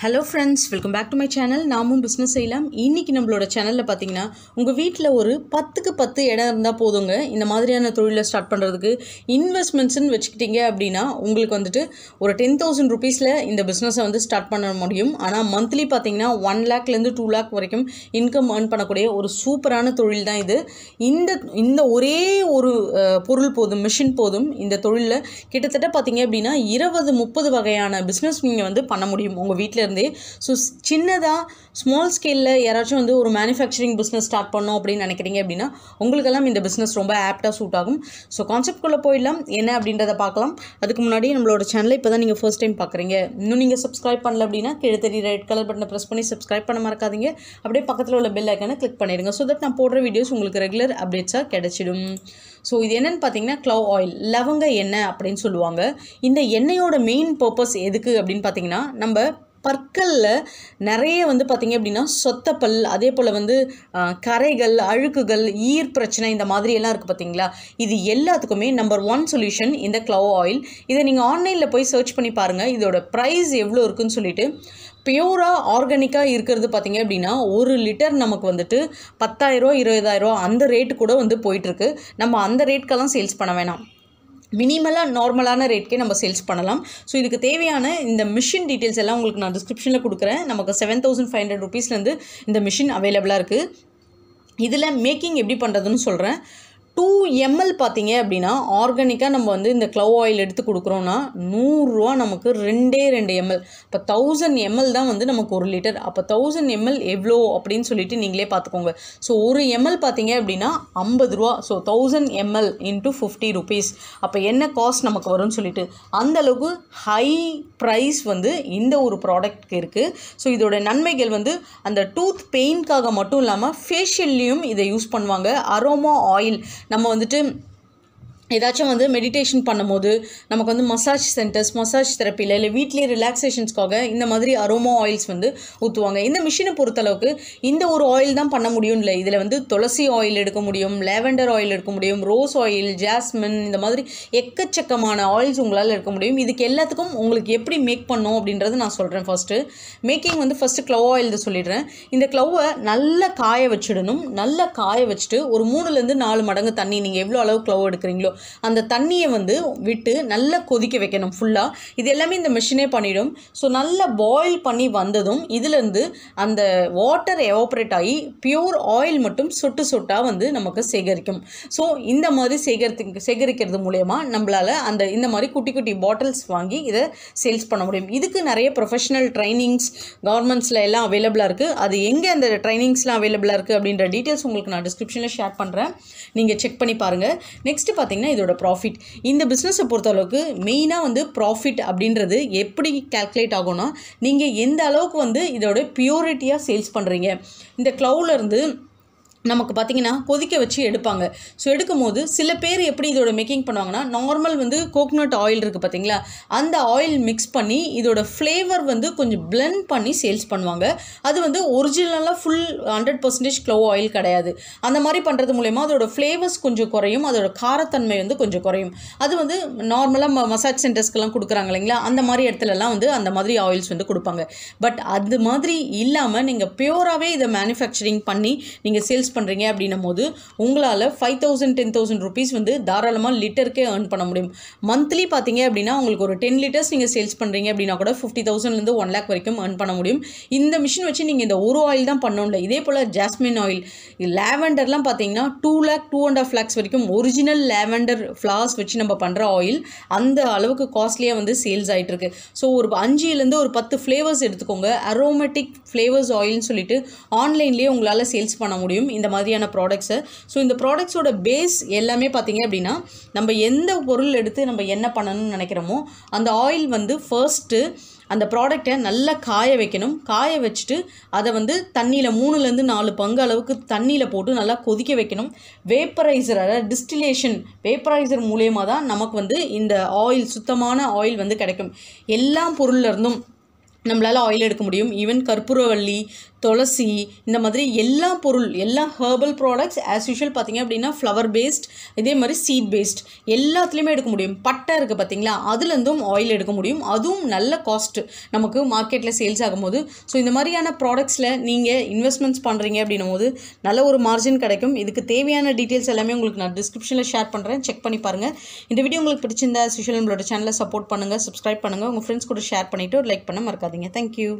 hello friends welcome back to my channel நாமும் business செய்யலாம் இன்றைக்கி நம்மளோட சேனலில் பார்த்தீங்கன்னா உங்கள் வீட்டில் ஒரு பத்துக்கு பத்து இடம் இருந்தால் போதுங்க இந்த மாதிரியான தொழிலை ஸ்டார்ட் பண்ணுறதுக்கு இன்வெஸ்ட்மெண்ட்ஸ்னு வச்சுக்கிட்டிங்க அப்படின்னா உங்களுக்கு வந்துட்டு ஒரு டென் தௌசண்ட் ருபீஸில் இந்த பிஸ்னஸை வந்து ஸ்டார்ட் பண்ண முடியும் ஆனால் மந்த்லி பார்த்தீங்கன்னா ஒன் லேக்லேருந்து டூ லேக் வரைக்கும் இன்கம் ஏர்ன் பண்ணக்கூடிய ஒரு சூப்பரான தொழில் தான் இது இந்த இந்த ஒரே ஒரு பொருள் போதும் மிஷின் போதும் இந்த தொழிலில் கிட்டத்தட்ட பார்த்தீங்க அப்படின்னா இருபது முப்பது வகையான பிஸ்னஸ் நீங்கள் வந்து பண்ண முடியும் உங்கள் வீட்டில் இருந்தே ஸோ சின்னதாக ஸ்மால் ஸ்கேலில் யாராச்சும் வந்து ஒரு மேனுஃபேக்சரிங் பிஸ்னஸ் ஸ்டார்ட் பண்ணோம் அப்படின்னு நினைக்கிறீங்க அப்படின்னா உங்களுக்கெல்லாம் இந்த பிஸ்னஸ் ரொம்ப ஆப்டாக சூட் ஆகும் ஸோ கான்செப்ட்குள்ளே போயிடலாம் என்ன அப்படின்றத பார்க்கலாம் அதுக்கு முன்னாடி நம்மளோட சேனலை இப்போ தான் நீங்கள் ஃபர்ஸ்ட் டைம் பார்க்குறீங்க இன்னும் நீங்கள் சப்ஸ்கிரைப் பண்ணல அப்படின்னா கீழே தெரிய ரெட் கலர் பட்டனை ப்ரெஸ் பண்ணி சப்ஸ்கிரைப் பண்ண மறக்காதீங்க அப்படியே பக்கத்தில் உள்ள பெல் ஐக்கானை கிளிக் பண்ணிடுங்க ஸோ தட் நான் போடுற வீடியோஸ் உங்களுக்கு ரெகுலர் அப்டேட்ஸாக கிடச்சிடும் ஸோ இது என்னென்னு பார்த்தீங்கன்னா க்ளவ் ஆயில் லவங்க எண்ணெய் அப்படின்னு சொல்லுவாங்க இந்த எண்ணெயோட மெயின் பர்பஸ் எதுக்கு அப்படின்னு பார்த்தீங்கன்னா நம்ம பற்களில் நிறைய வந்து பார்த்திங்க அப்படின்னா சொத்தப்பல் அதே போல் வந்து கரைகள் அழுக்குகள் ஈர் பிரச்சனை இந்த மாதிரியெல்லாம் இருக்குது பார்த்திங்களா இது எல்லாத்துக்குமே நம்பர் ஒன் சொல்யூஷன் இந்த க்ளவ் ஆயில் இதை நீங்கள் ஆன்லைனில் போய் சர்ச் பண்ணி பாருங்கள் இதோட ப்ரைஸ் எவ்வளோ இருக்குன்னு சொல்லிட்டு பியூராக ஆர்கானிக்காக இருக்கிறது பார்த்திங்க அப்படின்னா ஒரு லிட்டர் நமக்கு வந்துட்டு பத்தாயிரம் இருபதாயிரம் அந்த ரேட்டு கூட வந்து போயிட்டுருக்கு நம்ம அந்த ரேட்டுக்கெல்லாம் சேல்ஸ் பண்ண வேணாம் மினிமலாக நார்மலான ரேட்கே நம்ம சேல்ஸ் பண்ணலாம் ஸோ இதுக்கு தேவையான இந்த மிஷின் டீட்டெயில்ஸ் எல்லாம் உங்களுக்கு நான் டிஸ்கிரிப்ஷனில் கொடுக்குறேன் நமக்கு செவன் தௌசண்ட் ஃபைவ் ஹண்ட்ரட் ருபீஸ்லேருந்து இந்த மிஷின் அவைலபிளாக இருக்குது இதில் மேக்கிங் எப்படி பண்ணுறதுன்னு சொல்கிறேன் டூ எம்எல் பார்த்தீங்க அப்படின்னா ஆர்கானிக்காக நம்ம வந்து இந்த க்ளவ் ஆயில் எடுத்து கொடுக்குறோன்னா நூறுரூவா நமக்கு ரெண்டே ரெண்டு எம்எல் இப்போ தௌசண்ட் எம்எல் தான் வந்து நமக்கு ஒரு லிட்டர் அப்போ தௌசண்ட் எம்எல் எவ்வளோ அப்படின்னு சொல்லிட்டு நீங்களே பார்த்துக்கோங்க ஸோ ஒரு எம்எல் பார்த்தீங்க அப்படின்னா ஐம்பது ரூபா so thousand ml into fifty rupees அப்போ என்ன காஸ்ட் நமக்கு வரும்னு சொல்லிட்டு அந்தளவுக்கு ஹை ப்ரைஸ் வந்து இந்த ஒரு ப்ராடக்ட்க்கு இருக்குது ஸோ இதோட நன்மைகள் வந்து அந்த டூத் பெயின்காக மட்டும் இல்லாமல் ஃபேஷியல்லையும் இதை யூஸ் பண்ணுவாங்க அரோமா ஆயில் நம்ம வந்துட்டு ஏதாச்சும் வந்து மெடிடேஷன் பண்ணும்போது நமக்கு வந்து மசாஜ் சென்டர்ஸ் மசாஜ் தெரப்பியில் இல்லை வீட்லேயே ரிலாக்ஸேஷன்ஸ்க்காக இந்த மாதிரி அரோமா ஆயில்ஸ் வந்து ஊற்றுவாங்க இந்த மிஷினை பொறுத்தளவுக்கு இந்த ஒரு ஆயில் தான் பண்ண முடியும் இல்லை இதில் வந்து துளசி ஆயில் எடுக்க முடியும் லேவெண்டர் ஆயில் எடுக்க முடியும் ரோஸ் ஆயில் ஜாஸ்மின் இந்த மாதிரி எக்கச்சக்கமான ஆயில்ஸ் உங்களால் எடுக்க முடியும் இதுக்கு எல்லாத்துக்கும் உங்களுக்கு எப்படி மேக் பண்ணும் அப்படின்றத நான் சொல்கிறேன் ஃபஸ்ட்டு மேக்கிங் வந்து ஃபஸ்ட்டு க்ளவ் ஆயில் சொல்லிடுறேன் இந்த க்ளவ்வை நல்லா காய வச்சிடணும் நல்லா காய வச்சுட்டு ஒரு மூணுலேருந்து நாலு மடங்கு தண்ணி நீங்கள் எவ்வளோ அளவு க்ளவ் எடுக்கிறீங்களோ அந்த தண்ணியை வந்து விட்டு நல்லா கொதிக்க வைக்கணும் ஃபுல்லாக இது எல்லாமே இந்த மிஷினே பண்ணிடும் ஸோ நல்லா பாயில் பண்ணி வந்ததும் இதுலேருந்து அந்த வாட்டர் எவாப்ரேட் ஆகி பியூர் ஆயில் மட்டும் சொட்டு சொட்டாக வந்து நமக்கு சேகரிக்கும் ஸோ இந்த மாதிரி சேகரித்து சேகரிக்கிறது மூலயமா நம்மளால் அந்த இந்த மாதிரி குட்டி குட்டி பாட்டில்ஸ் வாங்கி இதை சேல்ஸ் பண்ண முடியும் இதுக்கு நிறைய ப்ரொஃபஷனல் ட்ரைனிங்ஸ் கவர்மெண்ட்ஸில் எல்லாம் அவைலபிளாக இருக்குது அது எங்கே அந்த ட்ரைனிங்ஸ்லாம் அவைலபிளாக இருக்குது அப்படின்ற டீட்டெயில்ஸ் உங்களுக்கு நான் டிஸ்கிரிப்ஷனில் ஷேர் பண்ணுறேன் நீங்கள் செக் பண்ணி பாருங்கள் நெக்ஸ்ட்டு பார்த்தீங்கன்னா அப்படின்னா இதோட ப்ராஃபிட் இந்த பிஸ்னஸை பொறுத்தளவுக்கு மெயினாக வந்து ப்ராஃபிட் அப்படின்றது எப்படி கேல்குலேட் ஆகும்னா நீங்கள் எந்த அளவுக்கு வந்து இதோட பியூரிட்டியாக சேல்ஸ் பண்ணுறீங்க இந்த க்ளவுலேருந்து நமக்கு பார்த்திங்கன்னா கொதிக்க வச்சு எடுப்பாங்க ஸோ எடுக்கும் போது சில பேர் எப்படி இதோட மேக்கிங் பண்ணுவாங்கன்னா நார்மல் வந்து கோகோனட் ஆயில் இருக்குது பார்த்திங்களா அந்த ஆயில் மிக்ஸ் பண்ணி இதோட ஃப்ளேவர் வந்து கொஞ்சம் பிளெண்ட் பண்ணி சேல்ஸ் பண்ணுவாங்க அது வந்து ஒரிஜினலாக full hundred percentage clove oil கிடையாது அந்த மாதிரி பண்ணுறது மூலயமா அதோடய ஃப்ளேவர்ஸ் கொஞ்சம் குறையும் அதோட காரத்தன்மை வந்து கொஞ்சம் குறையும் அது வந்து நார்மலாக மசாஜ் சென்டர்ஸ்க்கெல்லாம் கொடுக்குறாங்க இல்லைங்களா அந்த மாதிரி இடத்துலலாம் வந்து அந்த மாதிரி ஆயில்ஸ் வந்து கொடுப்பாங்க பட் அது மாதிரி இல்லாமல் நீங்கள் பியூராகவே இதை மேனுஃபேக்சரிங் பண்ணி நீங்கள் சேல்ஸ் பண்ணுறீங்க அப்படின்னும் போது உங்களால் five thousand ten thousand rupees வந்து தாராளமாக லிட்டருக்கே ஏர்ன் பண்ண முடியும் மந்த்லி பார்த்தீங்க அப்படின்னா உங்களுக்கு ஒரு டென் லிட்டர்ஸ் நீங்கள் சேல்ஸ் பண்ணுறீங்க அப்படின்னா கூட ஃபிஃப்டி தௌசண்ட்லேருந்து ஒன் லேக் வரைக்கும் ஏர்ன் பண்ண முடியும் இந்த மிஷின் வச்சு நீங்கள் இந்த ஒரு ஆயில் தான் பண்ணணும்ல இதே போல் ஜாஸ்மின் ஆயில் லேவெண்டர்லாம் பார்த்தீங்கன்னா two lakh two and half lakhs வரைக்கும் ஒரிஜினல் லேவெண்டர் ஃப்ளார்ஸ் வச்சு நம்ம பண்ணுற ஆயில் அந்த அளவுக்கு காஸ்ட்லியாக வந்து சேல்ஸ் ஆகிட்டுருக்கு ஸோ ஒரு அஞ்சுலேருந்து ஒரு பத்து ஃப்ளேவர்ஸ் எடுத்துக்கோங்க அரோமேட்டிக் ஃப்ளேவர்ஸ் ஆயில்னு சொல்லிட்டு ஆன்லைன்லேயே உங்களால் சேல்ஸ் பண்ண முடியும் இந்த இந்த மாதிரியான ப்ராடக்ட்ஸு ஸோ இந்த ப்ராடக்ட்ஸோட பேஸ் எல்லாமே பார்த்திங்க அப்படின்னா நம்ம எந்த பொருள் எடுத்து நம்ம என்ன பண்ணணும்னு நினைக்கிறோமோ அந்த ஆயில் வந்து ஃபர்ஸ்ட்டு அந்த ப்ராடக்டை நல்லா காய வைக்கணும் காய வச்சுட்டு அதை வந்து தண்ணியில் மூணுலேருந்து நாலு பங்கு அளவுக்கு தண்ணியில் போட்டு நல்லா கொதிக்க வைக்கணும் வேப்பரைசர் அதாவது டிஸ்டிலேஷன் வேப்பரைசர் மூலயமா தான் நமக்கு வந்து இந்த ஆயில் சுத்தமான ஆயில் வந்து கிடைக்கும் எல்லா பொருள்லேருந்தும் நம்மளால் ஆயில் எடுக்க முடியும் ஈவன் கற்பூரவள்ளி துளசி இந்த மாதிரி எல்லா பொருள் எல்லா ஹேர்பல் ப்ராடக்ட்ஸ் ஆஸ் யூஷுவல் பார்த்திங்க அப்படின்னா ஃப்ளவர் பேஸ்ட் இதே மாதிரி சீட் பேஸ்ட் எல்லாத்துலேயுமே எடுக்க முடியும் பட்டை இருக்குது பார்த்திங்களா அதுலேருந்தும் ஆயில் எடுக்க முடியும் அதுவும் நல்ல காஸ்ட்டு நமக்கு மார்க்கெட்டில் சேல்ஸ் ஆகும்போது ஸோ இந்த மாதிரியான ப்ராடக்ட்ஸில் நீங்கள் இன்வெஸ்ட்மெண்ட்ஸ் பண்ணுறீங்க அப்படின்னும் போது நல்ல ஒரு மார்ஜின் கிடைக்கும் இதுக்கு தேவையான டீட்டெயில்ஸ் எல்லாமே உங்களுக்கு நான் டிஸ்கிரிப்ஷனில் ஷேர் பண்ணுறேன் செக் பண்ணி பாருங்கள் இந்த வீடியோ உங்களுக்கு பிடிச்சிருந்தா ஆஸ் நம்மளோட சேனலை சப்போர்ட் பண்ணுங்கள் சப்ஸ்கிரைப் பண்ணுங்கள் உங்கள் ஃப்ரெண்ட்ஸ் கூட ஷேர் பண்ணிவிட்டு லைக் பண்ண மறக்காதீங்க தேங்க்யூ